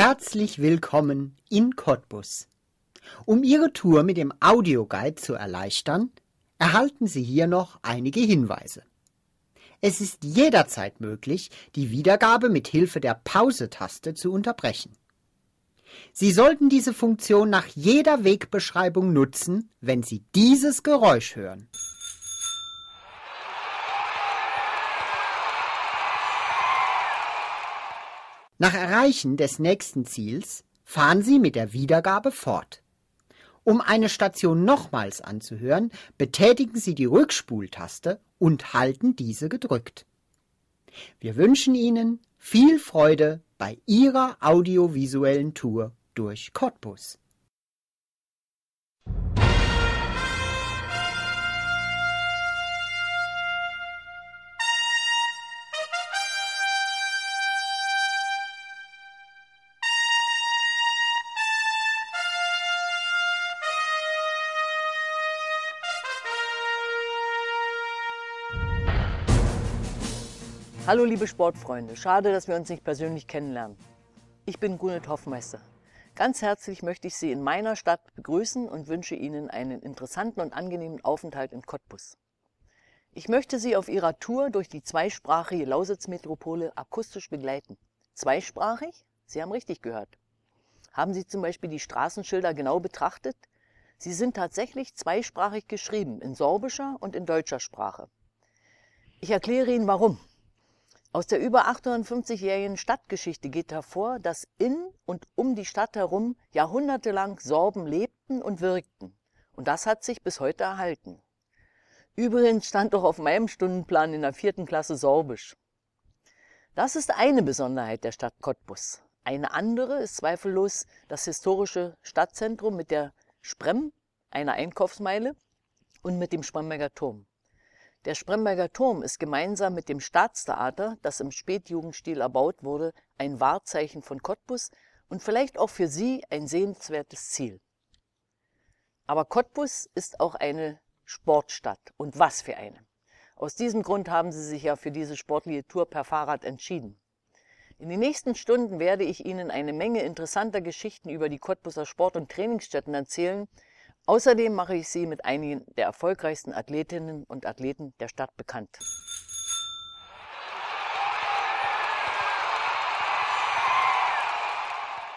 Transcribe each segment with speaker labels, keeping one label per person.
Speaker 1: Herzlich willkommen in Cottbus. Um Ihre Tour mit dem Audioguide zu erleichtern, erhalten Sie hier noch einige Hinweise. Es ist jederzeit möglich, die Wiedergabe mit Hilfe der Pause-Taste zu unterbrechen. Sie sollten diese Funktion nach jeder Wegbeschreibung nutzen, wenn Sie dieses Geräusch hören. Nach Erreichen des nächsten Ziels fahren Sie mit der Wiedergabe fort. Um eine Station nochmals anzuhören, betätigen Sie die Rückspultaste und halten diese gedrückt. Wir wünschen Ihnen viel Freude bei Ihrer audiovisuellen Tour durch Cottbus. Hallo liebe Sportfreunde, schade, dass wir uns nicht persönlich kennenlernen. Ich bin Gunit Hoffmeister. Ganz herzlich möchte ich Sie in meiner Stadt begrüßen und wünsche Ihnen einen interessanten und angenehmen Aufenthalt in Cottbus. Ich möchte Sie auf Ihrer Tour durch die zweisprachige Lausitz-Metropole akustisch begleiten. Zweisprachig? Sie haben richtig gehört. Haben Sie zum Beispiel die Straßenschilder genau betrachtet? Sie sind tatsächlich zweisprachig geschrieben, in sorbischer und in deutscher Sprache. Ich erkläre Ihnen warum. Aus der über 850-jährigen Stadtgeschichte geht hervor, dass in und um die Stadt herum jahrhundertelang Sorben lebten und wirkten. Und das hat sich bis heute erhalten. Übrigens stand auch auf meinem Stundenplan in der vierten Klasse Sorbisch. Das ist eine Besonderheit der Stadt Cottbus. Eine andere ist zweifellos das historische Stadtzentrum mit der Sprem, einer Einkaufsmeile, und mit dem Spremberger Turm. Der Spremberger Turm ist gemeinsam mit dem Staatstheater, das im Spätjugendstil erbaut wurde, ein Wahrzeichen von Cottbus und vielleicht auch für Sie ein sehenswertes Ziel. Aber Cottbus ist auch eine Sportstadt. Und was für eine. Aus diesem Grund haben Sie sich ja für diese sportliche Tour per Fahrrad entschieden. In den nächsten Stunden werde ich Ihnen eine Menge interessanter Geschichten über die Cottbuser Sport- und Trainingsstätten erzählen, Außerdem mache ich Sie mit einigen der erfolgreichsten Athletinnen und Athleten der Stadt bekannt.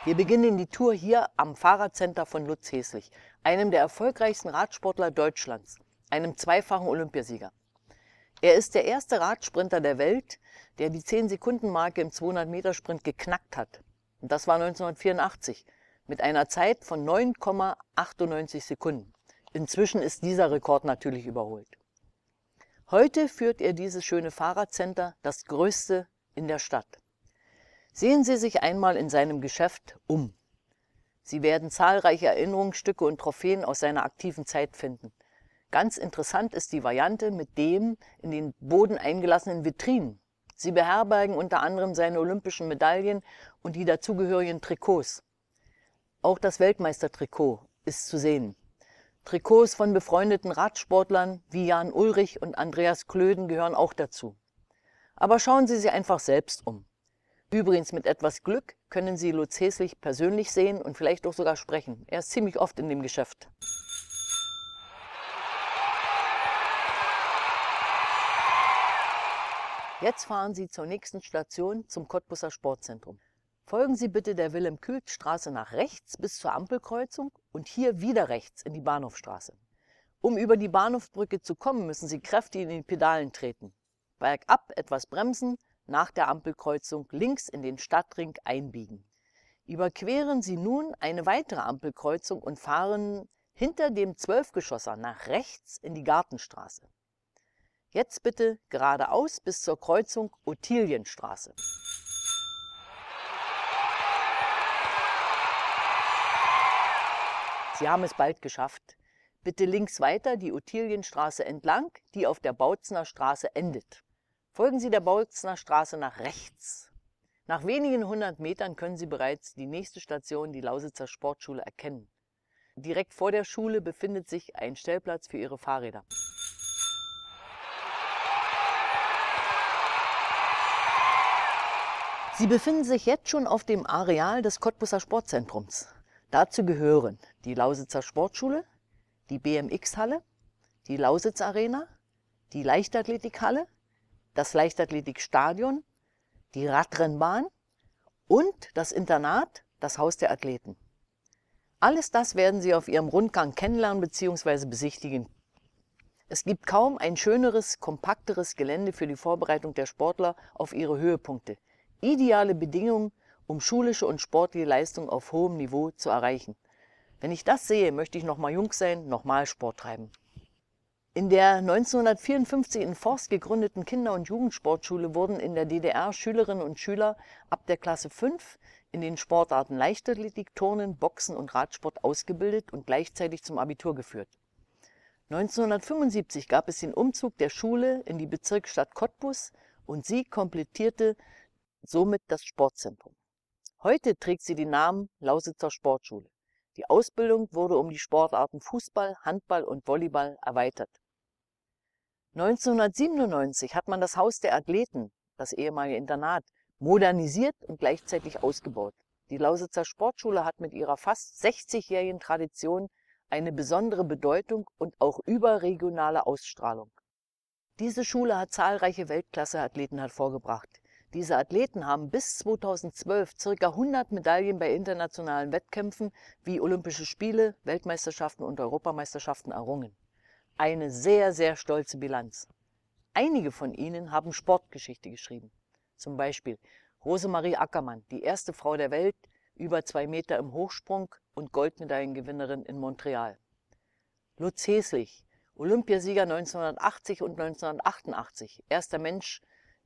Speaker 1: Wir beginnen die Tour hier am Fahrradcenter von Lutz Heslich, einem der erfolgreichsten Radsportler Deutschlands, einem zweifachen Olympiasieger. Er ist der erste Radsprinter der Welt, der die 10-Sekunden-Marke im 200-Meter-Sprint geknackt hat. Und das war 1984 mit einer Zeit von 9,98 Sekunden. Inzwischen ist dieser Rekord natürlich überholt. Heute führt er dieses schöne Fahrradcenter, das größte in der Stadt. Sehen Sie sich einmal in seinem Geschäft um. Sie werden zahlreiche Erinnerungsstücke und Trophäen aus seiner aktiven Zeit finden. Ganz interessant ist die Variante mit dem in den Boden eingelassenen Vitrinen. Sie beherbergen unter anderem seine olympischen Medaillen und die dazugehörigen Trikots. Auch das Weltmeistertrikot ist zu sehen. Trikots von befreundeten Radsportlern wie Jan Ulrich und Andreas Klöden gehören auch dazu. Aber schauen Sie sich einfach selbst um. Übrigens, mit etwas Glück können Sie Lutz Heslich persönlich sehen und vielleicht auch sogar sprechen. Er ist ziemlich oft in dem Geschäft. Jetzt fahren Sie zur nächsten Station zum Cottbuser Sportzentrum. Folgen Sie bitte der Wilhelm-Kühlt-Straße nach rechts bis zur Ampelkreuzung und hier wieder rechts in die Bahnhofstraße. Um über die Bahnhofbrücke zu kommen, müssen Sie kräftig in die Pedalen treten. Bergab etwas bremsen, nach der Ampelkreuzung links in den Stadtring einbiegen. Überqueren Sie nun eine weitere Ampelkreuzung und fahren hinter dem Zwölfgeschosser nach rechts in die Gartenstraße. Jetzt bitte geradeaus bis zur Kreuzung Ottilienstraße. Sie haben es bald geschafft. Bitte links weiter die Ottilienstraße entlang, die auf der Bautzner Straße endet. Folgen Sie der Bautzner Straße nach rechts. Nach wenigen hundert Metern können Sie bereits die nächste Station, die Lausitzer Sportschule, erkennen. Direkt vor der Schule befindet sich ein Stellplatz für Ihre Fahrräder. Sie befinden sich jetzt schon auf dem Areal des Cottbuser Sportzentrums. Dazu gehören die Lausitzer Sportschule, die BMX-Halle, die Lausitz Arena, die Leichtathletikhalle, das Leichtathletikstadion, die Radrennbahn und das Internat, das Haus der Athleten. Alles das werden Sie auf Ihrem Rundgang kennenlernen bzw. besichtigen. Es gibt kaum ein schöneres, kompakteres Gelände für die Vorbereitung der Sportler auf ihre Höhepunkte. Ideale Bedingungen um schulische und sportliche Leistung auf hohem Niveau zu erreichen. Wenn ich das sehe, möchte ich nochmal jung sein, nochmal Sport treiben. In der 1954 in Forst gegründeten Kinder- und Jugendsportschule wurden in der DDR Schülerinnen und Schüler ab der Klasse 5 in den Sportarten Leichtathletik, Turnen, Boxen und Radsport ausgebildet und gleichzeitig zum Abitur geführt. 1975 gab es den Umzug der Schule in die Bezirksstadt Cottbus und sie komplettierte somit das Sportzentrum. Heute trägt sie den Namen Lausitzer Sportschule. Die Ausbildung wurde um die Sportarten Fußball, Handball und Volleyball erweitert. 1997 hat man das Haus der Athleten, das ehemalige Internat, modernisiert und gleichzeitig ausgebaut. Die Lausitzer Sportschule hat mit ihrer fast 60-jährigen Tradition eine besondere Bedeutung und auch überregionale Ausstrahlung. Diese Schule hat zahlreiche Weltklasse-Athleten hervorgebracht. Diese Athleten haben bis 2012 circa 100 Medaillen bei internationalen Wettkämpfen wie Olympische Spiele, Weltmeisterschaften und Europameisterschaften errungen. Eine sehr, sehr stolze Bilanz. Einige von ihnen haben Sportgeschichte geschrieben. Zum Beispiel Rosemarie Ackermann, die erste Frau der Welt, über zwei Meter im Hochsprung und Goldmedaillengewinnerin in Montreal. Lutz Heslich, Olympiasieger 1980 und 1988, erster Mensch,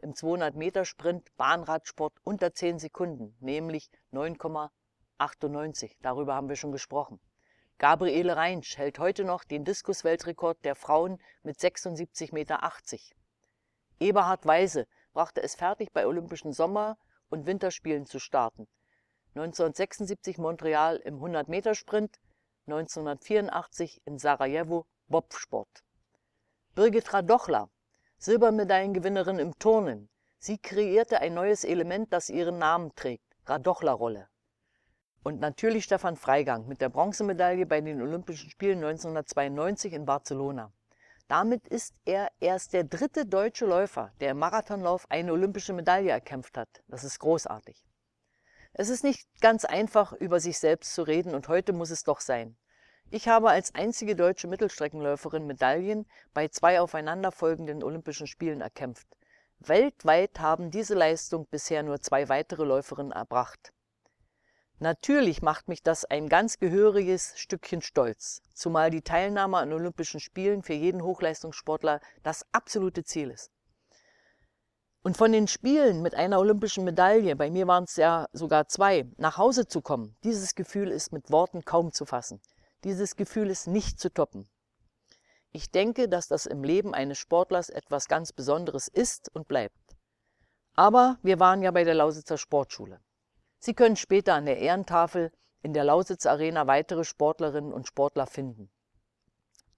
Speaker 1: im 200-Meter-Sprint Bahnradsport unter 10 Sekunden, nämlich 9,98. Darüber haben wir schon gesprochen. Gabriele Reinsch hält heute noch den Diskusweltrekord der Frauen mit 76,80 Meter. Eberhard Weise brachte es fertig, bei Olympischen Sommer- und Winterspielen zu starten. 1976 Montreal im 100-Meter-Sprint, 1984 in Sarajevo Bobsport. Birgit Radochler Silbermedaillengewinnerin im Turnen. Sie kreierte ein neues Element, das ihren Namen trägt, Radochla-Rolle. Und natürlich Stefan Freigang mit der Bronzemedaille bei den Olympischen Spielen 1992 in Barcelona. Damit ist er erst der dritte deutsche Läufer, der im Marathonlauf eine olympische Medaille erkämpft hat. Das ist großartig. Es ist nicht ganz einfach, über sich selbst zu reden und heute muss es doch sein. Ich habe als einzige deutsche Mittelstreckenläuferin Medaillen bei zwei aufeinanderfolgenden Olympischen Spielen erkämpft. Weltweit haben diese Leistung bisher nur zwei weitere Läuferinnen erbracht. Natürlich macht mich das ein ganz gehöriges Stückchen stolz, zumal die Teilnahme an Olympischen Spielen für jeden Hochleistungssportler das absolute Ziel ist. Und von den Spielen mit einer olympischen Medaille, bei mir waren es ja sogar zwei, nach Hause zu kommen, dieses Gefühl ist mit Worten kaum zu fassen. Dieses Gefühl ist nicht zu toppen. Ich denke, dass das im Leben eines Sportlers etwas ganz Besonderes ist und bleibt. Aber wir waren ja bei der Lausitzer Sportschule. Sie können später an der Ehrentafel in der Lausitz Arena weitere Sportlerinnen und Sportler finden.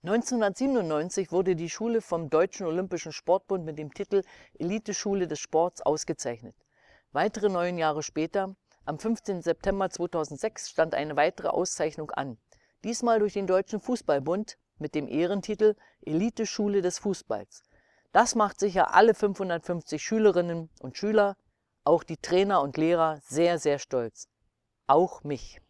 Speaker 1: 1997 wurde die Schule vom Deutschen Olympischen Sportbund mit dem Titel Eliteschule des Sports ausgezeichnet. Weitere neun Jahre später, am 15. September 2006, stand eine weitere Auszeichnung an diesmal durch den Deutschen Fußballbund mit dem Ehrentitel Elite-Schule des Fußballs. Das macht sicher alle 550 Schülerinnen und Schüler, auch die Trainer und Lehrer sehr, sehr stolz. Auch mich.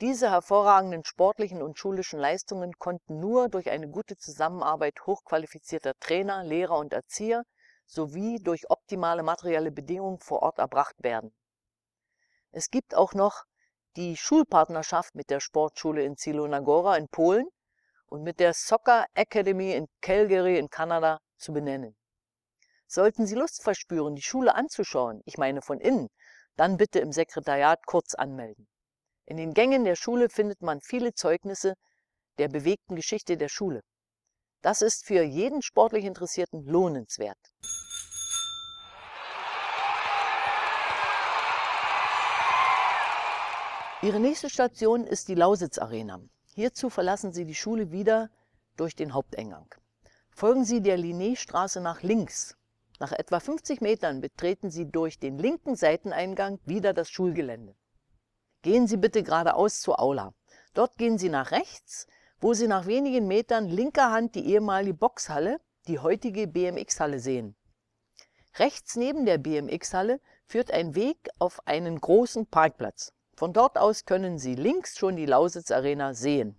Speaker 1: Diese hervorragenden sportlichen und schulischen Leistungen konnten nur durch eine gute Zusammenarbeit hochqualifizierter Trainer, Lehrer und Erzieher sowie durch optimale materielle Bedingungen vor Ort erbracht werden. Es gibt auch noch die Schulpartnerschaft mit der Sportschule in Zilonagora in Polen und mit der Soccer Academy in Calgary in Kanada zu benennen. Sollten Sie Lust verspüren, die Schule anzuschauen, ich meine von innen, dann bitte im Sekretariat kurz anmelden. In den Gängen der Schule findet man viele Zeugnisse der bewegten Geschichte der Schule. Das ist für jeden sportlich Interessierten lohnenswert. Ihre nächste Station ist die Lausitz Arena. Hierzu verlassen Sie die Schule wieder durch den Haupteingang. Folgen Sie der Linné-Straße nach links. Nach etwa 50 Metern betreten Sie durch den linken Seiteneingang wieder das Schulgelände. Gehen Sie bitte geradeaus zur Aula. Dort gehen Sie nach rechts, wo Sie nach wenigen Metern linker Hand die ehemalige Boxhalle, die heutige BMX-Halle sehen. Rechts neben der BMX-Halle führt ein Weg auf einen großen Parkplatz. Von dort aus können Sie links schon die Lausitz Arena sehen.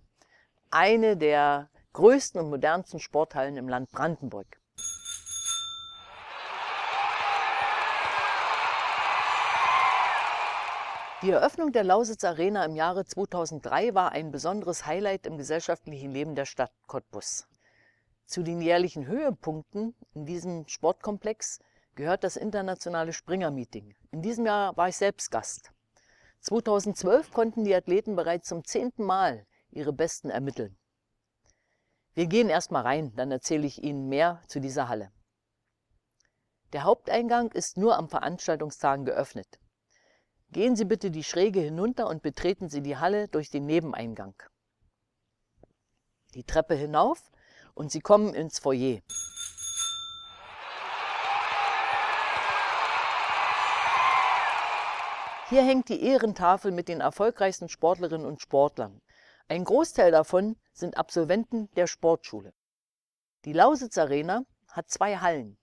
Speaker 1: Eine der größten und modernsten Sporthallen im Land Brandenburg. Die Eröffnung der Lausitz Arena im Jahre 2003 war ein besonderes Highlight im gesellschaftlichen Leben der Stadt Cottbus. Zu den jährlichen Höhepunkten in diesem Sportkomplex gehört das internationale Springer-Meeting. In diesem Jahr war ich selbst Gast. 2012 konnten die Athleten bereits zum zehnten Mal ihre Besten ermitteln. Wir gehen erst mal rein, dann erzähle ich Ihnen mehr zu dieser Halle. Der Haupteingang ist nur am Veranstaltungstagen geöffnet. Gehen Sie bitte die Schräge hinunter und betreten Sie die Halle durch den Nebeneingang. Die Treppe hinauf und Sie kommen ins Foyer. Hier hängt die Ehrentafel mit den erfolgreichsten Sportlerinnen und Sportlern. Ein Großteil davon sind Absolventen der Sportschule. Die Lausitz Arena hat zwei Hallen.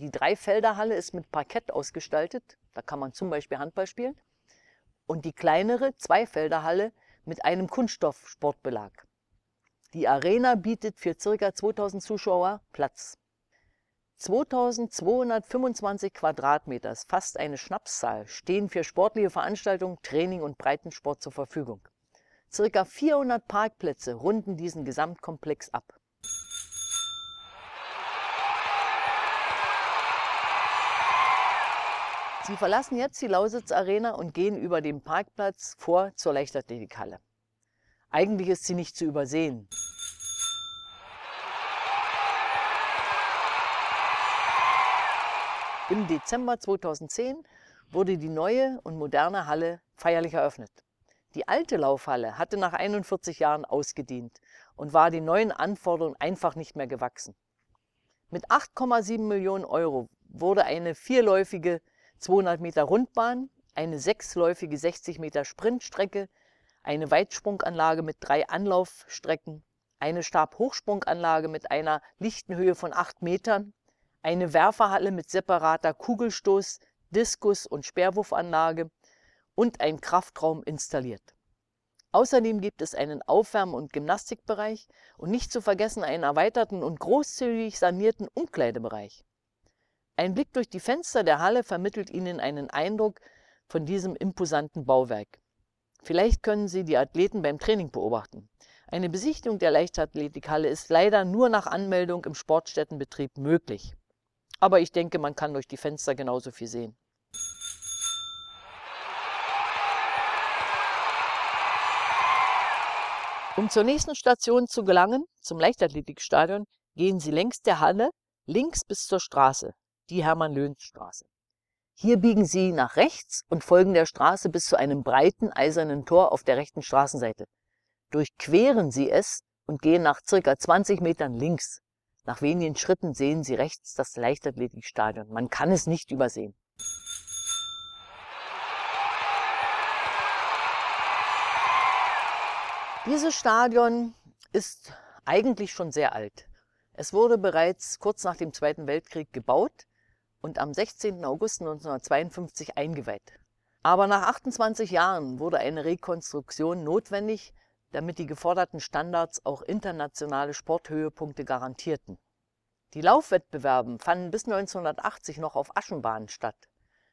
Speaker 1: Die Dreifelderhalle ist mit Parkett ausgestaltet, da kann man zum Beispiel Handball spielen, und die kleinere Zweifelderhalle mit einem Kunststoffsportbelag. Die Arena bietet für ca. 2000 Zuschauer Platz. 2225 Quadratmeter, fast eine Schnapszahl, stehen für sportliche Veranstaltungen, Training und Breitensport zur Verfügung. Circa 400 Parkplätze runden diesen Gesamtkomplex ab. Sie verlassen jetzt die Lausitz Arena und gehen über den Parkplatz vor zur Leichtathletikhalle. Eigentlich ist sie nicht zu übersehen. Im Dezember 2010 wurde die neue und moderne Halle feierlich eröffnet. Die alte Laufhalle hatte nach 41 Jahren ausgedient und war den neuen Anforderungen einfach nicht mehr gewachsen. Mit 8,7 Millionen Euro wurde eine vierläufige 200 Meter Rundbahn, eine sechsläufige 60 Meter Sprintstrecke, eine Weitsprunganlage mit drei Anlaufstrecken, eine Stabhochsprunganlage mit einer lichten Höhe von 8 Metern eine Werferhalle mit separater Kugelstoß-, Diskus- und Sperrwurfanlage und ein Kraftraum installiert. Außerdem gibt es einen Aufwärm- und Gymnastikbereich und nicht zu vergessen einen erweiterten und großzügig sanierten Umkleidebereich. Ein Blick durch die Fenster der Halle vermittelt Ihnen einen Eindruck von diesem imposanten Bauwerk. Vielleicht können Sie die Athleten beim Training beobachten. Eine Besichtigung der Leichtathletikhalle ist leider nur nach Anmeldung im Sportstättenbetrieb möglich. Aber ich denke, man kann durch die Fenster genauso viel sehen. Um zur nächsten Station zu gelangen, zum Leichtathletikstadion, gehen Sie längs der Halle links bis zur Straße, die Hermann-Löhns-Straße. Hier biegen Sie nach rechts und folgen der Straße bis zu einem breiten eisernen Tor auf der rechten Straßenseite. Durchqueren Sie es und gehen nach circa 20 Metern links. Nach wenigen Schritten sehen Sie rechts das Leichtathletikstadion. Man kann es nicht übersehen. Dieses Stadion ist eigentlich schon sehr alt. Es wurde bereits kurz nach dem Zweiten Weltkrieg gebaut und am 16. August 1952 eingeweiht. Aber nach 28 Jahren wurde eine Rekonstruktion notwendig, damit die geforderten Standards auch internationale Sporthöhepunkte garantierten. Die Laufwettbewerben fanden bis 1980 noch auf Aschenbahnen statt.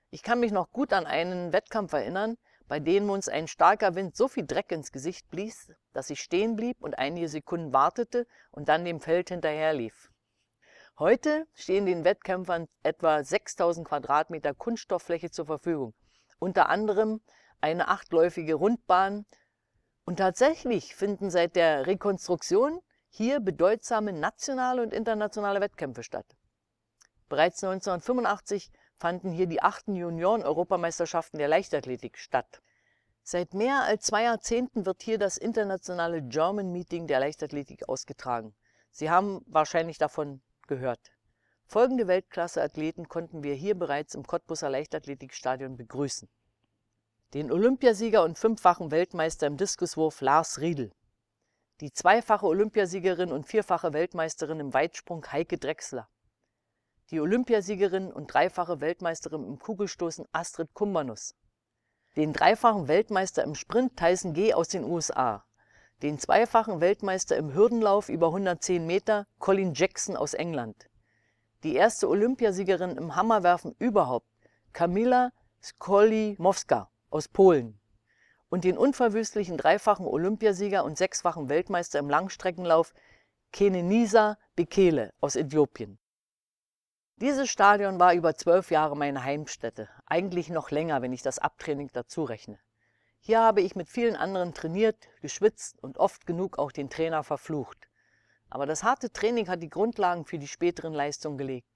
Speaker 1: Ich kann mich noch gut an einen Wettkampf erinnern, bei dem uns ein starker Wind so viel Dreck ins Gesicht blies, dass ich stehen blieb und einige Sekunden wartete und dann dem Feld hinterherlief. Heute stehen den Wettkämpfern etwa 6000 Quadratmeter Kunststofffläche zur Verfügung, unter anderem eine achtläufige Rundbahn und tatsächlich finden seit der Rekonstruktion hier bedeutsame nationale und internationale Wettkämpfe statt. Bereits 1985 fanden hier die achten Junioren-Europameisterschaften der Leichtathletik statt. Seit mehr als zwei Jahrzehnten wird hier das internationale German Meeting der Leichtathletik ausgetragen. Sie haben wahrscheinlich davon gehört. Folgende Weltklasse-Athleten konnten wir hier bereits im Cottbuser Leichtathletikstadion begrüßen den Olympiasieger und fünffachen Weltmeister im Diskuswurf Lars Riedel, die zweifache Olympiasiegerin und vierfache Weltmeisterin im Weitsprung Heike Drechsler, die Olympiasiegerin und dreifache Weltmeisterin im Kugelstoßen Astrid Kumbanus, den dreifachen Weltmeister im Sprint Tyson G. aus den USA, den zweifachen Weltmeister im Hürdenlauf über 110 Meter Colin Jackson aus England, die erste Olympiasiegerin im Hammerwerfen überhaupt Camilla Skolimowska aus Polen und den unverwüstlichen dreifachen Olympiasieger und sechsfachen Weltmeister im Langstreckenlauf Kenenisa Bekele aus Äthiopien. Dieses Stadion war über zwölf Jahre meine Heimstätte, eigentlich noch länger, wenn ich das Abtraining dazu rechne. Hier habe ich mit vielen anderen trainiert, geschwitzt und oft genug auch den Trainer verflucht. Aber das harte Training hat die Grundlagen für die späteren Leistungen gelegt.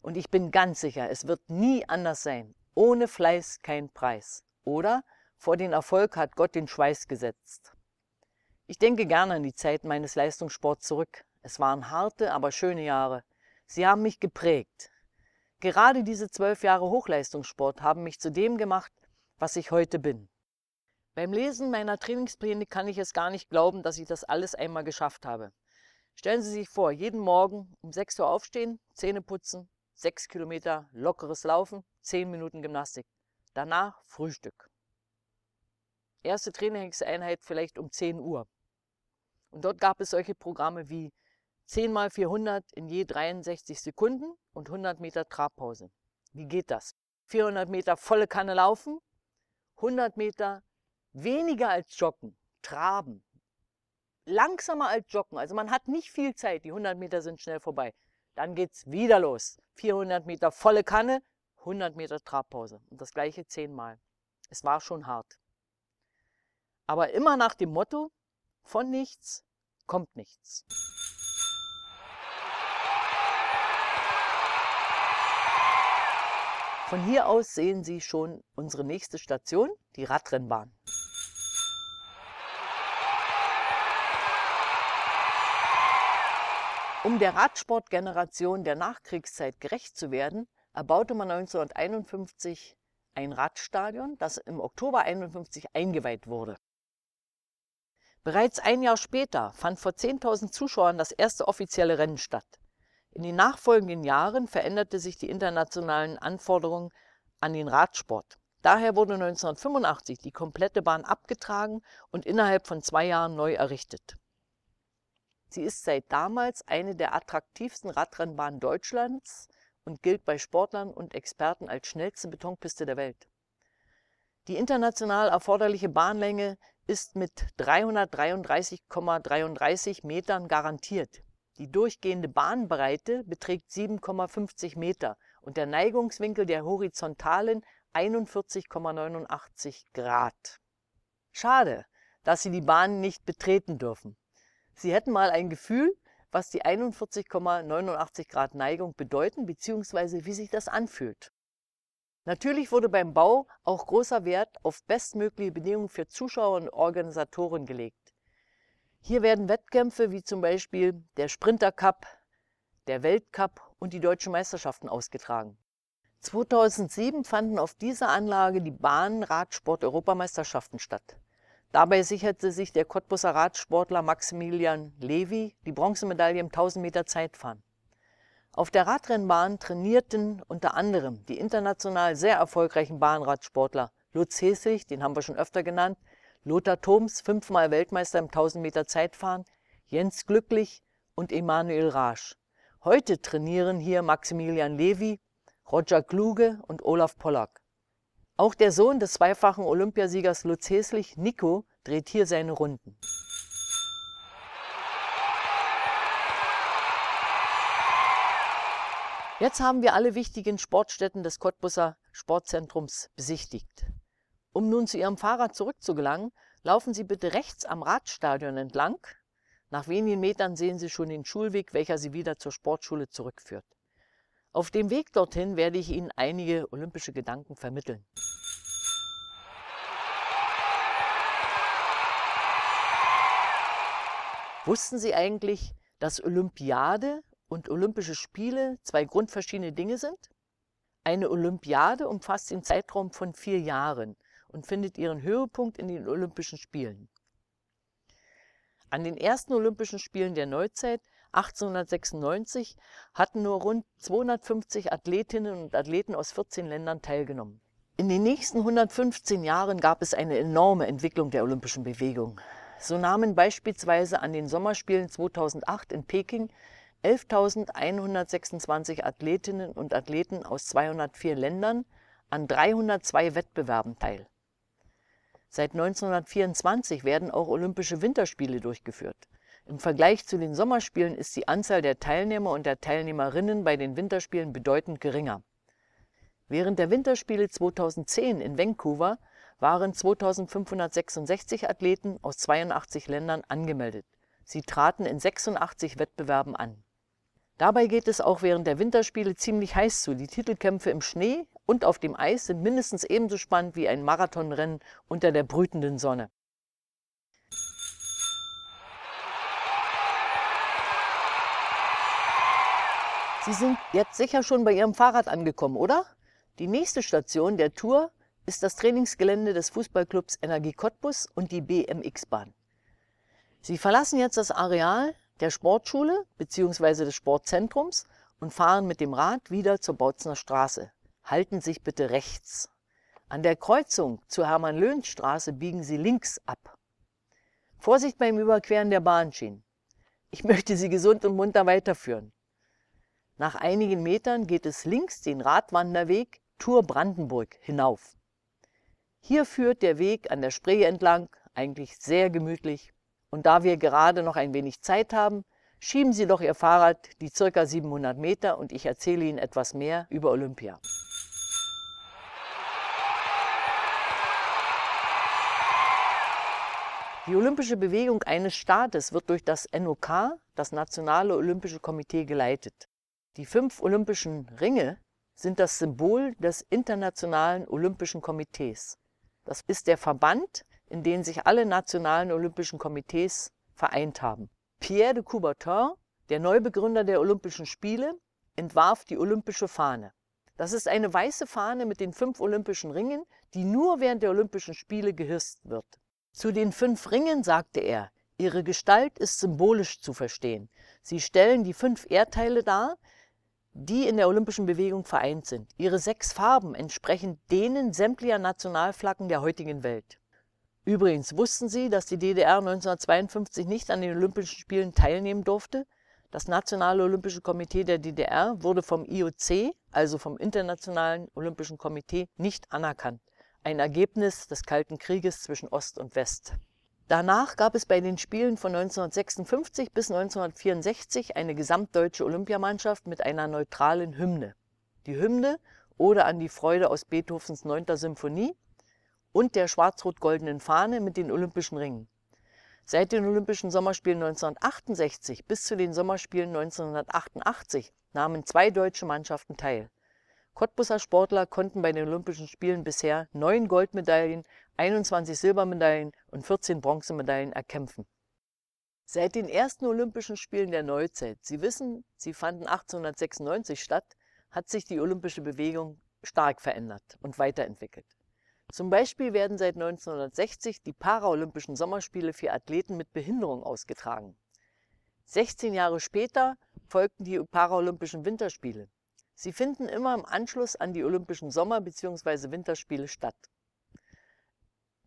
Speaker 1: Und ich bin ganz sicher, es wird nie anders sein. Ohne Fleiß kein Preis. Oder vor den Erfolg hat Gott den Schweiß gesetzt. Ich denke gerne an die Zeit meines Leistungssports zurück. Es waren harte, aber schöne Jahre. Sie haben mich geprägt. Gerade diese zwölf Jahre Hochleistungssport haben mich zu dem gemacht, was ich heute bin. Beim Lesen meiner Trainingspläne kann ich es gar nicht glauben, dass ich das alles einmal geschafft habe. Stellen Sie sich vor, jeden Morgen um 6 Uhr aufstehen, Zähne putzen, sechs Kilometer lockeres Laufen, zehn Minuten Gymnastik. Danach Frühstück. Erste Trainingseinheit vielleicht um 10 Uhr. Und dort gab es solche Programme wie 10 mal 400 in je 63 Sekunden und 100 Meter Trabpause. Wie geht das? 400 Meter volle Kanne laufen, 100 Meter weniger als joggen, traben, langsamer als joggen. Also man hat nicht viel Zeit, die 100 Meter sind schnell vorbei. Dann geht es wieder los. 400 Meter volle Kanne, 100 Meter Trabpause. Und das gleiche zehnmal. Es war schon hart. Aber immer nach dem Motto, von nichts kommt nichts. Von hier aus sehen Sie schon unsere nächste Station, die Radrennbahn. Um der Radsportgeneration der Nachkriegszeit gerecht zu werden, erbaute man 1951 ein Radstadion, das im Oktober 1951 eingeweiht wurde. Bereits ein Jahr später fand vor 10.000 Zuschauern das erste offizielle Rennen statt. In den nachfolgenden Jahren veränderte sich die internationalen Anforderungen an den Radsport. Daher wurde 1985 die komplette Bahn abgetragen und innerhalb von zwei Jahren neu errichtet. Sie ist seit damals eine der attraktivsten Radrennbahnen Deutschlands und gilt bei Sportlern und Experten als schnellste Betonpiste der Welt. Die international erforderliche Bahnlänge ist mit 333,33 Metern garantiert. Die durchgehende Bahnbreite beträgt 7,50 Meter und der Neigungswinkel der horizontalen 41,89 Grad. Schade, dass Sie die Bahn nicht betreten dürfen. Sie hätten mal ein Gefühl, was die 41,89 Grad Neigung bedeuten bzw. wie sich das anfühlt. Natürlich wurde beim Bau auch großer Wert auf bestmögliche Bedingungen für Zuschauer und Organisatoren gelegt. Hier werden Wettkämpfe wie zum Beispiel der Sprinter Cup, der Weltcup und die deutschen Meisterschaften ausgetragen. 2007 fanden auf dieser Anlage die Bahn-Radsport-Europameisterschaften statt. Dabei sicherte sich der Cottbusser Radsportler Maximilian Levi die Bronzemedaille im 1000 Meter Zeitfahren. Auf der Radrennbahn trainierten unter anderem die international sehr erfolgreichen Bahnradsportler Lutz Hesig, den haben wir schon öfter genannt, Lothar Thoms, fünfmal Weltmeister im 1000 Meter Zeitfahren, Jens Glücklich und Emanuel Rasch. Heute trainieren hier Maximilian Levi, Roger Kluge und Olaf Pollack. Auch der Sohn des zweifachen Olympiasiegers Lutz Heslich, Nico, dreht hier seine Runden. Jetzt haben wir alle wichtigen Sportstätten des Cottbusser Sportzentrums besichtigt. Um nun zu Ihrem Fahrrad zurückzugelangen, laufen Sie bitte rechts am Radstadion entlang. Nach wenigen Metern sehen Sie schon den Schulweg, welcher Sie wieder zur Sportschule zurückführt. Auf dem Weg dorthin werde ich Ihnen einige olympische Gedanken vermitteln. Wussten Sie eigentlich, dass Olympiade und Olympische Spiele zwei grundverschiedene Dinge sind? Eine Olympiade umfasst den Zeitraum von vier Jahren und findet ihren Höhepunkt in den Olympischen Spielen. An den ersten Olympischen Spielen der Neuzeit 1896 hatten nur rund 250 Athletinnen und Athleten aus 14 Ländern teilgenommen. In den nächsten 115 Jahren gab es eine enorme Entwicklung der olympischen Bewegung. So nahmen beispielsweise an den Sommerspielen 2008 in Peking 11.126 Athletinnen und Athleten aus 204 Ländern an 302 Wettbewerben teil. Seit 1924 werden auch Olympische Winterspiele durchgeführt. Im Vergleich zu den Sommerspielen ist die Anzahl der Teilnehmer und der Teilnehmerinnen bei den Winterspielen bedeutend geringer. Während der Winterspiele 2010 in Vancouver waren 2566 Athleten aus 82 Ländern angemeldet. Sie traten in 86 Wettbewerben an. Dabei geht es auch während der Winterspiele ziemlich heiß zu. Die Titelkämpfe im Schnee und auf dem Eis sind mindestens ebenso spannend wie ein Marathonrennen unter der brütenden Sonne. Sie sind jetzt sicher schon bei Ihrem Fahrrad angekommen, oder? Die nächste Station der Tour ist das Trainingsgelände des Fußballclubs Energie Cottbus und die BMX-Bahn. Sie verlassen jetzt das Areal der Sportschule bzw. des Sportzentrums und fahren mit dem Rad wieder zur Bautzner Straße. Halten sich bitte rechts. An der Kreuzung zur Hermann-Löhn-Straße biegen Sie links ab. Vorsicht beim Überqueren der Bahnschienen. Ich möchte Sie gesund und munter weiterführen. Nach einigen Metern geht es links den Radwanderweg Tour Brandenburg hinauf. Hier führt der Weg an der Spree entlang, eigentlich sehr gemütlich. Und da wir gerade noch ein wenig Zeit haben, schieben Sie doch Ihr Fahrrad die circa 700 Meter und ich erzähle Ihnen etwas mehr über Olympia. Die olympische Bewegung eines Staates wird durch das NOK, das Nationale Olympische Komitee, geleitet. Die fünf olympischen Ringe sind das Symbol des Internationalen Olympischen Komitees. Das ist der Verband, in den sich alle nationalen Olympischen Komitees vereint haben. Pierre de Coubertin, der Neubegründer der Olympischen Spiele, entwarf die olympische Fahne. Das ist eine weiße Fahne mit den fünf olympischen Ringen, die nur während der Olympischen Spiele gehisst wird. Zu den fünf Ringen sagte er, ihre Gestalt ist symbolisch zu verstehen. Sie stellen die fünf Erdteile dar, die in der olympischen Bewegung vereint sind. Ihre sechs Farben entsprechen denen sämtlicher Nationalflaggen der heutigen Welt. Übrigens wussten Sie, dass die DDR 1952 nicht an den Olympischen Spielen teilnehmen durfte? Das Nationale Olympische Komitee der DDR wurde vom IOC, also vom Internationalen Olympischen Komitee, nicht anerkannt. Ein Ergebnis des Kalten Krieges zwischen Ost und West. Danach gab es bei den Spielen von 1956 bis 1964 eine gesamtdeutsche Olympiamannschaft mit einer neutralen Hymne. Die Hymne oder an die Freude aus Beethovens 9. Symphonie und der schwarz-rot-goldenen Fahne mit den olympischen Ringen. Seit den Olympischen Sommerspielen 1968 bis zu den Sommerspielen 1988 nahmen zwei deutsche Mannschaften teil. Cottbuser Sportler konnten bei den Olympischen Spielen bisher neun Goldmedaillen, 21 Silbermedaillen und 14 Bronzemedaillen erkämpfen. Seit den ersten Olympischen Spielen der Neuzeit, Sie wissen, sie fanden 1896 statt, hat sich die olympische Bewegung stark verändert und weiterentwickelt. Zum Beispiel werden seit 1960 die Paralympischen Sommerspiele für Athleten mit Behinderung ausgetragen. 16 Jahre später folgten die Paralympischen Winterspiele. Sie finden immer im Anschluss an die Olympischen Sommer- bzw. Winterspiele statt.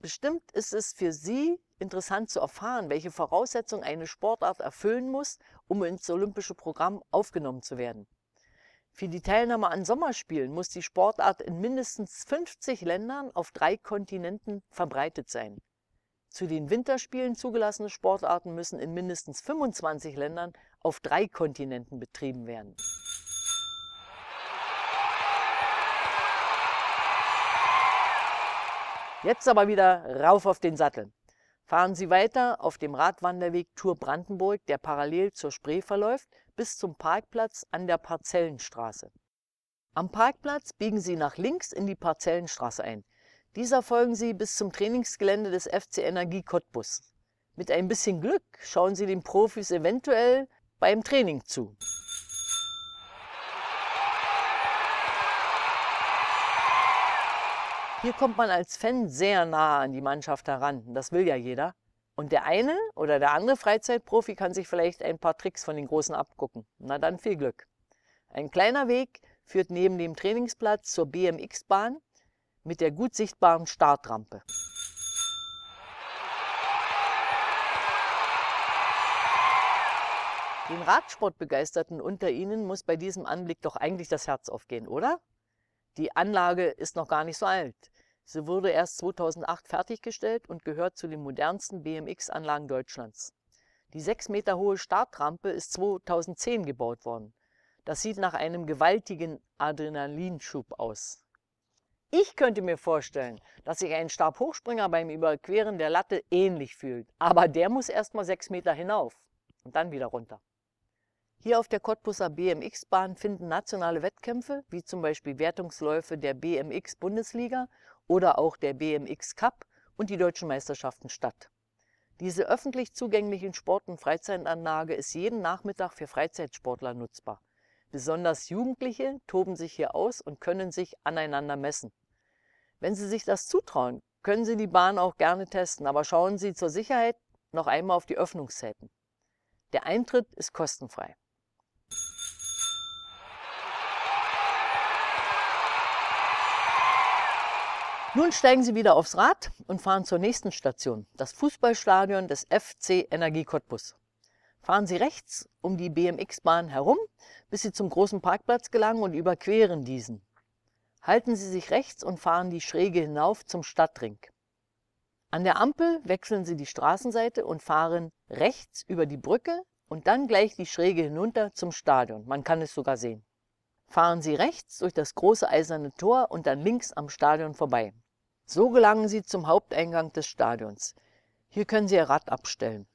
Speaker 1: Bestimmt ist es für Sie interessant zu erfahren, welche Voraussetzungen eine Sportart erfüllen muss, um ins olympische Programm aufgenommen zu werden. Für die Teilnahme an Sommerspielen muss die Sportart in mindestens 50 Ländern auf drei Kontinenten verbreitet sein. Zu den Winterspielen zugelassene Sportarten müssen in mindestens 25 Ländern auf drei Kontinenten betrieben werden. Jetzt aber wieder rauf auf den Sattel. Fahren Sie weiter auf dem Radwanderweg Tour Brandenburg, der parallel zur Spree verläuft, bis zum Parkplatz an der Parzellenstraße. Am Parkplatz biegen Sie nach links in die Parzellenstraße ein. Dieser folgen Sie bis zum Trainingsgelände des FC Energie Cottbus. Mit ein bisschen Glück schauen Sie den Profis eventuell beim Training zu. Hier kommt man als Fan sehr nah an die Mannschaft heran. Das will ja jeder. Und der eine oder der andere Freizeitprofi kann sich vielleicht ein paar Tricks von den Großen abgucken. Na dann viel Glück. Ein kleiner Weg führt neben dem Trainingsplatz zur BMX-Bahn mit der gut sichtbaren Startrampe. Den Radsportbegeisterten unter Ihnen muss bei diesem Anblick doch eigentlich das Herz aufgehen, oder? Die Anlage ist noch gar nicht so alt. Sie wurde erst 2008 fertiggestellt und gehört zu den modernsten BMX-Anlagen Deutschlands. Die sechs Meter hohe Startrampe ist 2010 gebaut worden. Das sieht nach einem gewaltigen Adrenalinschub aus. Ich könnte mir vorstellen, dass sich ein Stabhochspringer beim Überqueren der Latte ähnlich fühlt, aber der muss erst mal sechs Meter hinauf und dann wieder runter. Hier auf der Cottbuser BMX-Bahn finden nationale Wettkämpfe, wie zum Beispiel Wertungsläufe der BMX-Bundesliga oder auch der BMX Cup und die deutschen Meisterschaften statt. Diese öffentlich zugänglichen Sport- und Freizeitanlage ist jeden Nachmittag für Freizeitsportler nutzbar. Besonders Jugendliche toben sich hier aus und können sich aneinander messen. Wenn Sie sich das zutrauen, können Sie die Bahn auch gerne testen, aber schauen Sie zur Sicherheit noch einmal auf die Öffnungszeiten. Der Eintritt ist kostenfrei. Nun steigen Sie wieder aufs Rad und fahren zur nächsten Station, das Fußballstadion des FC Energie Cottbus. Fahren Sie rechts um die BMX-Bahn herum, bis Sie zum großen Parkplatz gelangen und überqueren diesen. Halten Sie sich rechts und fahren die Schräge hinauf zum Stadtring. An der Ampel wechseln Sie die Straßenseite und fahren rechts über die Brücke und dann gleich die Schräge hinunter zum Stadion. Man kann es sogar sehen. Fahren Sie rechts durch das große eiserne Tor und dann links am Stadion vorbei. So gelangen Sie zum Haupteingang des Stadions. Hier können Sie Ihr Rad abstellen.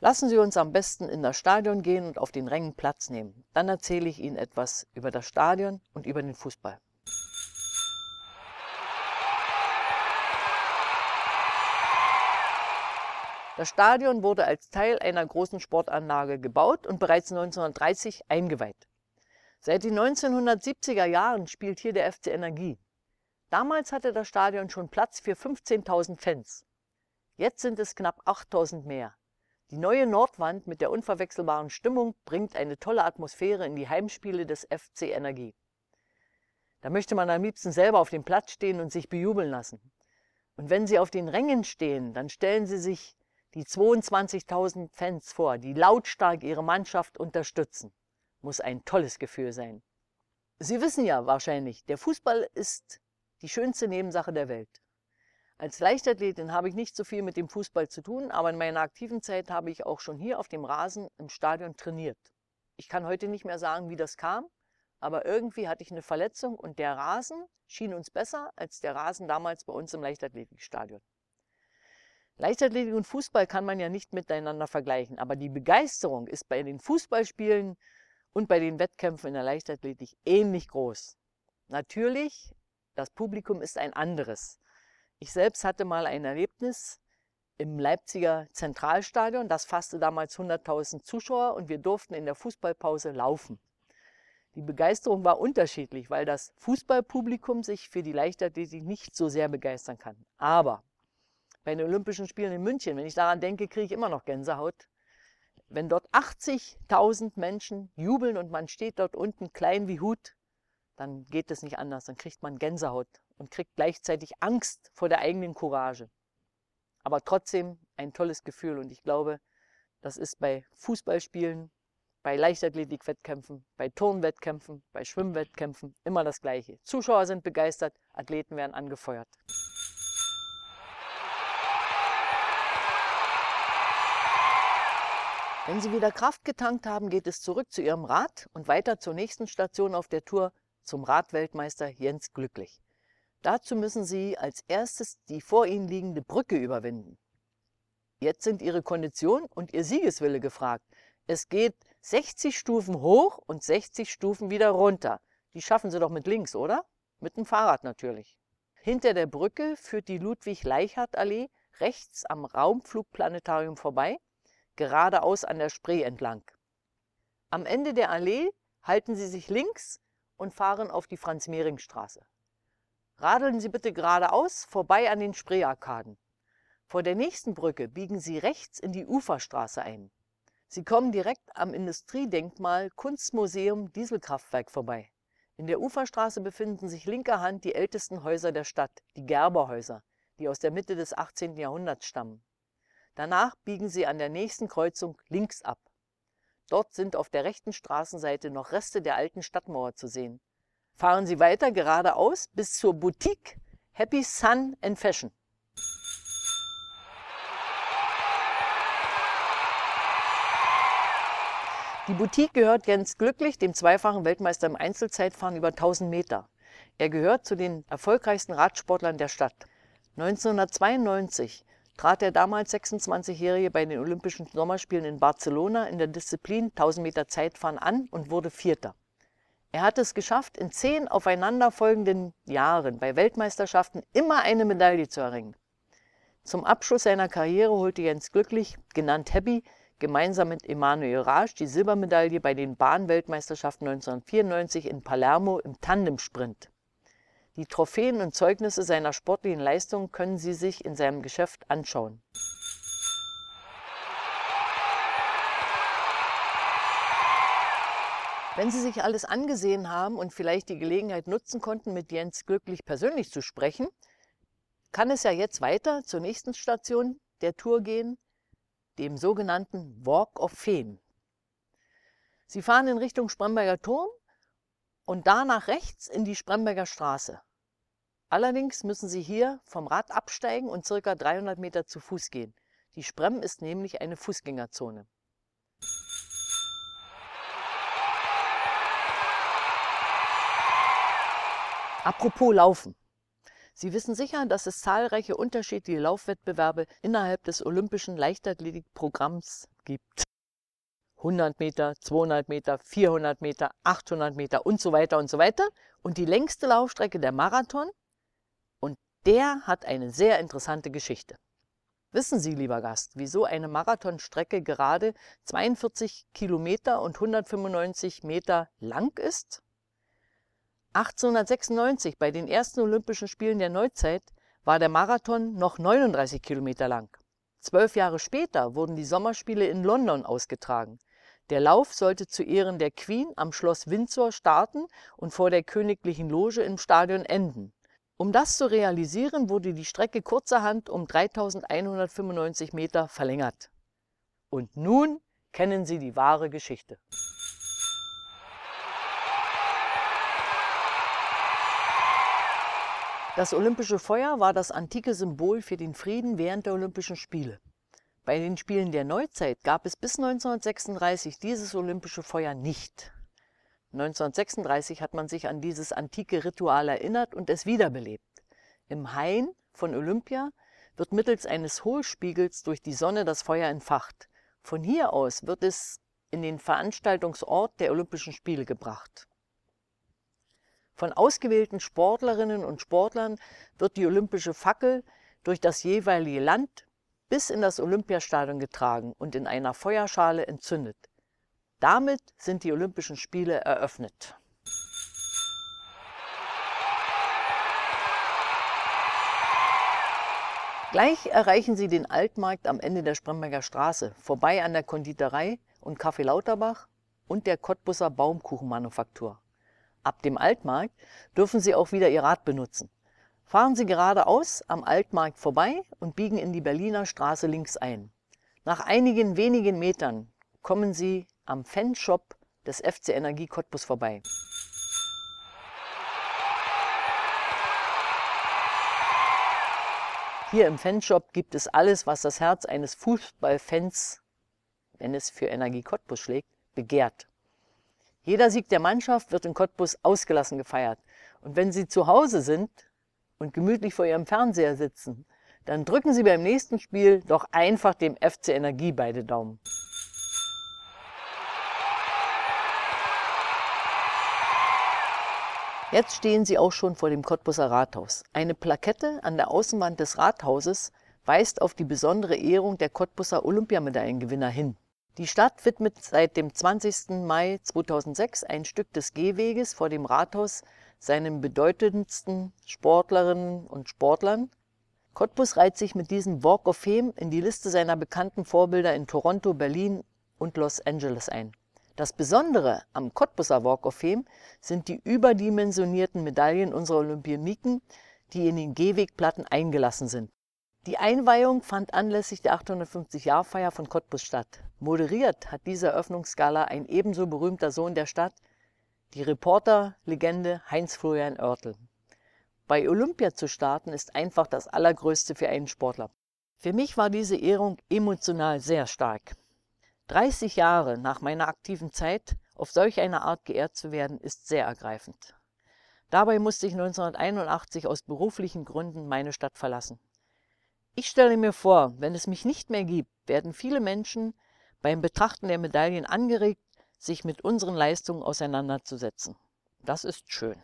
Speaker 1: Lassen Sie uns am besten in das Stadion gehen und auf den Rängen Platz nehmen. Dann erzähle ich Ihnen etwas über das Stadion und über den Fußball. Das Stadion wurde als Teil einer großen Sportanlage gebaut und bereits 1930 eingeweiht. Seit den 1970er Jahren spielt hier der FC Energie. Damals hatte das Stadion schon Platz für 15.000 Fans. Jetzt sind es knapp 8.000 mehr. Die neue Nordwand mit der unverwechselbaren Stimmung bringt eine tolle Atmosphäre in die Heimspiele des FC Energie. Da möchte man am liebsten selber auf dem Platz stehen und sich bejubeln lassen. Und wenn Sie auf den Rängen stehen, dann stellen Sie sich die 22.000 Fans vor, die lautstark ihre Mannschaft unterstützen. Muss ein tolles Gefühl sein. Sie wissen ja wahrscheinlich, der Fußball ist die schönste Nebensache der Welt. Als Leichtathletin habe ich nicht so viel mit dem Fußball zu tun, aber in meiner aktiven Zeit habe ich auch schon hier auf dem Rasen im Stadion trainiert. Ich kann heute nicht mehr sagen, wie das kam, aber irgendwie hatte ich eine Verletzung und der Rasen schien uns besser als der Rasen damals bei uns im Leichtathletikstadion. Leichtathletik und Fußball kann man ja nicht miteinander vergleichen, aber die Begeisterung ist bei den Fußballspielen und bei den Wettkämpfen in der Leichtathletik ähnlich groß. Natürlich das Publikum ist ein anderes. Ich selbst hatte mal ein Erlebnis im Leipziger Zentralstadion, das fasste damals 100.000 Zuschauer und wir durften in der Fußballpause laufen. Die Begeisterung war unterschiedlich, weil das Fußballpublikum sich für die Leichtathletik nicht so sehr begeistern kann. Aber bei den Olympischen Spielen in München, wenn ich daran denke, kriege ich immer noch Gänsehaut. Wenn dort 80.000 Menschen jubeln und man steht dort unten klein wie Hut dann geht es nicht anders. Dann kriegt man Gänsehaut und kriegt gleichzeitig Angst vor der eigenen Courage. Aber trotzdem ein tolles Gefühl. Und ich glaube, das ist bei Fußballspielen, bei Leichtathletikwettkämpfen, bei Turnwettkämpfen, bei Schwimmwettkämpfen immer das Gleiche. Zuschauer sind begeistert, Athleten werden angefeuert. Wenn Sie wieder Kraft getankt haben, geht es zurück zu Ihrem Rad und weiter zur nächsten Station auf der Tour zum Radweltmeister Jens Glücklich. Dazu müssen Sie als erstes die vor Ihnen liegende Brücke überwinden. Jetzt sind Ihre Kondition und Ihr Siegeswille gefragt. Es geht 60 Stufen hoch und 60 Stufen wieder runter. Die schaffen Sie doch mit links, oder? Mit dem Fahrrad natürlich. Hinter der Brücke führt die Ludwig-Leichhardt-Allee rechts am Raumflugplanetarium vorbei, geradeaus an der Spree entlang. Am Ende der Allee halten Sie sich links und fahren auf die Franz-Mehring-Straße. Radeln Sie bitte geradeaus vorbei an den Spreearkaden. Vor der nächsten Brücke biegen Sie rechts in die Uferstraße ein. Sie kommen direkt am Industriedenkmal Kunstmuseum Dieselkraftwerk vorbei. In der Uferstraße befinden sich linker Hand die ältesten Häuser der Stadt, die Gerberhäuser, die aus der Mitte des 18. Jahrhunderts stammen. Danach biegen Sie an der nächsten Kreuzung links ab. Dort sind auf der rechten Straßenseite noch Reste der alten Stadtmauer zu sehen. Fahren Sie weiter geradeaus bis zur Boutique Happy Sun and Fashion. Die Boutique gehört Jens Glücklich, dem zweifachen Weltmeister im Einzelzeitfahren über 1000 Meter. Er gehört zu den erfolgreichsten Radsportlern der Stadt. 1992 trat der damals 26-Jährige bei den Olympischen Sommerspielen in Barcelona in der Disziplin 1000 Meter Zeitfahren an und wurde Vierter. Er hatte es geschafft, in zehn aufeinanderfolgenden Jahren bei Weltmeisterschaften immer eine Medaille zu erringen. Zum Abschluss seiner Karriere holte Jens Glücklich, genannt Happy, gemeinsam mit Emanuel Rasch die Silbermedaille bei den Bahnweltmeisterschaften 1994 in Palermo im Tandemsprint. Die Trophäen und Zeugnisse seiner sportlichen Leistungen können Sie sich in seinem Geschäft anschauen. Wenn Sie sich alles angesehen haben und vielleicht die Gelegenheit nutzen konnten, mit Jens Glücklich persönlich zu sprechen, kann es ja jetzt weiter zur nächsten Station der Tour gehen, dem sogenannten Walk of Fame. Sie fahren in Richtung Spremberger Turm und danach rechts in die Spremberger Straße. Allerdings müssen Sie hier vom Rad absteigen und ca. 300 Meter zu Fuß gehen. Die Sprem ist nämlich eine Fußgängerzone. Apropos Laufen. Sie wissen sicher, dass es zahlreiche unterschiedliche Laufwettbewerbe innerhalb des olympischen Leichtathletikprogramms gibt. 100 Meter, 200 Meter, 400 Meter, 800 Meter und so weiter und so weiter. Und die längste Laufstrecke der Marathon. Und der hat eine sehr interessante Geschichte. Wissen Sie, lieber Gast, wieso eine Marathonstrecke gerade 42 Kilometer und 195 Meter lang ist? 1896, bei den ersten Olympischen Spielen der Neuzeit, war der Marathon noch 39 Kilometer lang. Zwölf Jahre später wurden die Sommerspiele in London ausgetragen. Der Lauf sollte zu Ehren der Queen am Schloss Windsor starten und vor der königlichen Loge im Stadion enden. Um das zu realisieren, wurde die Strecke kurzerhand um 3195 Meter verlängert. Und nun kennen Sie die wahre Geschichte. Das olympische Feuer war das antike Symbol für den Frieden während der Olympischen Spiele. Bei den Spielen der Neuzeit gab es bis 1936 dieses olympische Feuer nicht. 1936 hat man sich an dieses antike Ritual erinnert und es wiederbelebt. Im Hain von Olympia wird mittels eines Hohlspiegels durch die Sonne das Feuer entfacht. Von hier aus wird es in den Veranstaltungsort der Olympischen Spiele gebracht. Von ausgewählten Sportlerinnen und Sportlern wird die olympische Fackel durch das jeweilige Land, bis in das Olympiastadion getragen und in einer Feuerschale entzündet. Damit sind die Olympischen Spiele eröffnet. Gleich erreichen Sie den Altmarkt am Ende der Spremberger Straße, vorbei an der Konditorei und Kaffee Lauterbach und der Cottbusser Baumkuchenmanufaktur. Ab dem Altmarkt dürfen Sie auch wieder Ihr Rad benutzen. Fahren Sie geradeaus am Altmarkt vorbei und biegen in die Berliner Straße links ein. Nach einigen wenigen Metern kommen Sie am Fanshop des FC Energie Cottbus vorbei. Hier im Fanshop gibt es alles, was das Herz eines Fußballfans, wenn es für Energie Cottbus schlägt, begehrt. Jeder Sieg der Mannschaft wird in Cottbus ausgelassen gefeiert. Und wenn Sie zu Hause sind, und gemütlich vor Ihrem Fernseher sitzen, dann drücken Sie beim nächsten Spiel doch einfach dem FC Energie beide Daumen. Jetzt stehen Sie auch schon vor dem Cottbuser Rathaus. Eine Plakette an der Außenwand des Rathauses weist auf die besondere Ehrung der Cottbuser Olympiamedaillengewinner hin. Die Stadt widmet seit dem 20. Mai 2006 ein Stück des Gehweges vor dem Rathaus seinen bedeutendsten Sportlerinnen und Sportlern. Cottbus reiht sich mit diesem Walk of Fame in die Liste seiner bekannten Vorbilder in Toronto, Berlin und Los Angeles ein. Das Besondere am Cottbuser Walk of Fame sind die überdimensionierten Medaillen unserer Olympioniken, die in den Gehwegplatten eingelassen sind. Die Einweihung fand anlässlich der 850-Jahr-Feier von Cottbus statt. Moderiert hat diese Eröffnungsgala ein ebenso berühmter Sohn der Stadt, die Reporterlegende Heinz-Florian Oertel. Bei Olympia zu starten ist einfach das Allergrößte für einen Sportler. Für mich war diese Ehrung emotional sehr stark. 30 Jahre nach meiner aktiven Zeit auf solch eine Art geehrt zu werden, ist sehr ergreifend. Dabei musste ich 1981 aus beruflichen Gründen meine Stadt verlassen. Ich stelle mir vor, wenn es mich nicht mehr gibt, werden viele Menschen beim Betrachten der Medaillen angeregt, sich mit unseren Leistungen auseinanderzusetzen. Das ist schön.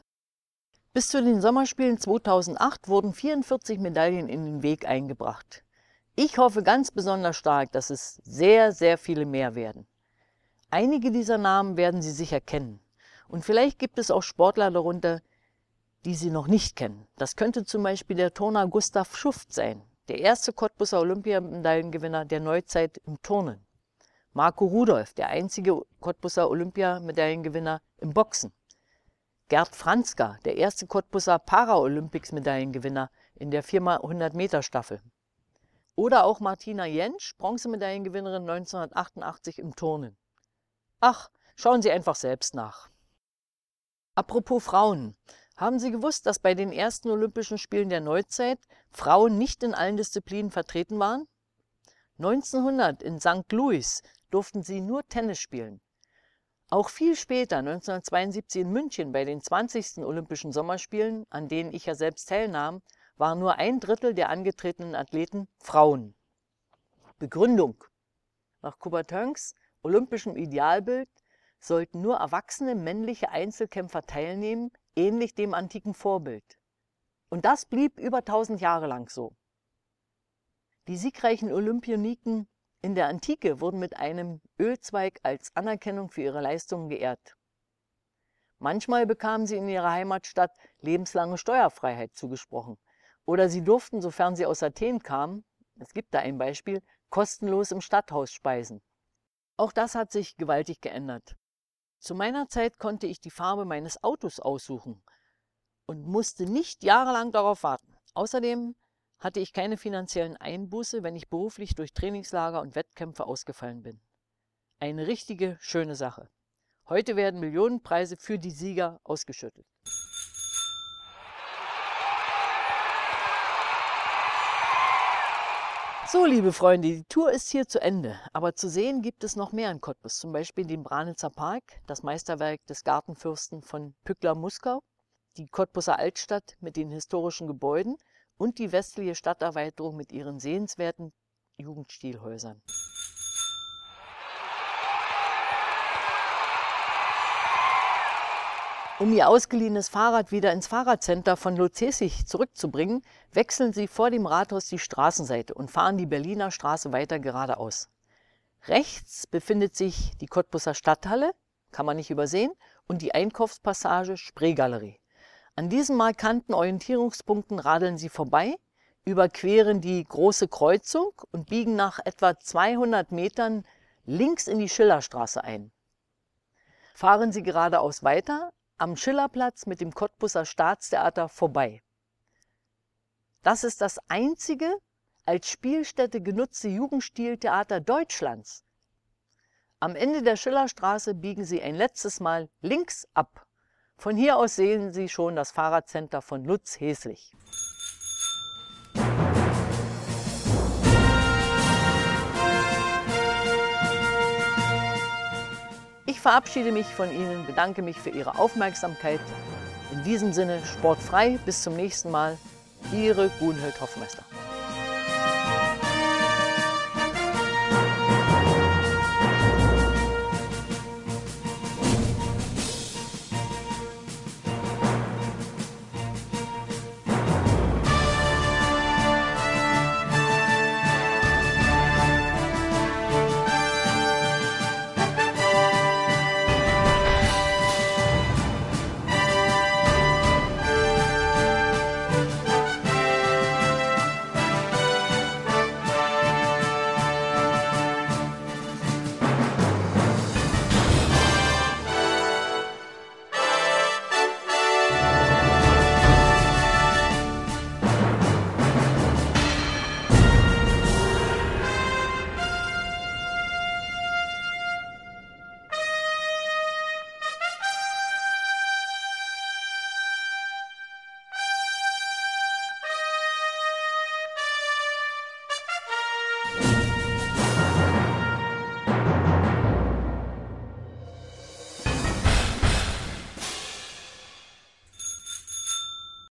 Speaker 1: Bis zu den Sommerspielen 2008 wurden 44 Medaillen in den Weg eingebracht. Ich hoffe ganz besonders stark, dass es sehr, sehr viele mehr werden. Einige dieser Namen werden Sie sicher kennen. Und vielleicht gibt es auch Sportler darunter, die Sie noch nicht kennen. Das könnte zum Beispiel der Turner Gustav Schuft sein, der erste Cottbuser Olympiamedaillengewinner der Neuzeit im Turnen. Marco Rudolf, der einzige Cottbuser Olympiamedaillengewinner im Boxen. Gerd Franzka, der erste Cottbuser Paralympics-Medaillengewinner in der 4x100-Meter-Staffel. Oder auch Martina Jentsch, Bronzemedaillengewinnerin 1988 im Turnen. Ach, schauen Sie einfach selbst nach. Apropos Frauen. Haben Sie gewusst, dass bei den ersten Olympischen Spielen der Neuzeit Frauen nicht in allen Disziplinen vertreten waren? 1900 in St. Louis durften sie nur Tennis spielen. Auch viel später, 1972 in München bei den 20. Olympischen Sommerspielen, an denen ich ja selbst teilnahm, waren nur ein Drittel der angetretenen Athleten Frauen. Begründung. Nach Coubertins olympischem Idealbild sollten nur erwachsene männliche Einzelkämpfer teilnehmen, ähnlich dem antiken Vorbild. Und das blieb über 1000 Jahre lang so. Die siegreichen Olympioniken in der Antike wurden mit einem Ölzweig als Anerkennung für ihre Leistungen geehrt. Manchmal bekamen sie in ihrer Heimatstadt lebenslange Steuerfreiheit zugesprochen. Oder sie durften, sofern sie aus Athen kamen, es gibt da ein Beispiel, kostenlos im Stadthaus speisen. Auch das hat sich gewaltig geändert. Zu meiner Zeit konnte ich die Farbe meines Autos aussuchen und musste nicht jahrelang darauf warten. Außerdem hatte ich keine finanziellen Einbuße, wenn ich beruflich durch Trainingslager und Wettkämpfe ausgefallen bin. Eine richtige, schöne Sache. Heute werden Millionenpreise für die Sieger ausgeschüttelt. So, liebe Freunde, die Tour ist hier zu Ende, aber zu sehen gibt es noch mehr in Cottbus, zum Beispiel den Branitzer Park, das Meisterwerk des Gartenfürsten von Pückler-Muskau, die Cottbuser Altstadt mit den historischen Gebäuden und die westliche Stadterweiterung mit ihren sehenswerten Jugendstilhäusern. Um ihr ausgeliehenes Fahrrad wieder ins Fahrradcenter von Luzesig zurückzubringen, wechseln sie vor dem Rathaus die Straßenseite und fahren die Berliner Straße weiter geradeaus. Rechts befindet sich die Cottbusser Stadthalle, kann man nicht übersehen, und die Einkaufspassage Spreegalerie. An diesen markanten Orientierungspunkten radeln sie vorbei, überqueren die große Kreuzung und biegen nach etwa 200 Metern links in die Schillerstraße ein. Fahren Sie geradeaus weiter am Schillerplatz mit dem Cottbusser Staatstheater vorbei. Das ist das einzige als Spielstätte genutzte Jugendstiltheater Deutschlands. Am Ende der Schillerstraße biegen Sie ein letztes Mal links ab. Von hier aus sehen Sie schon das Fahrradcenter von Lutz Heslich. Ich verabschiede mich von Ihnen, bedanke mich für Ihre Aufmerksamkeit. In diesem Sinne sportfrei, bis zum nächsten Mal. Ihre Gunhild Hoffmeister.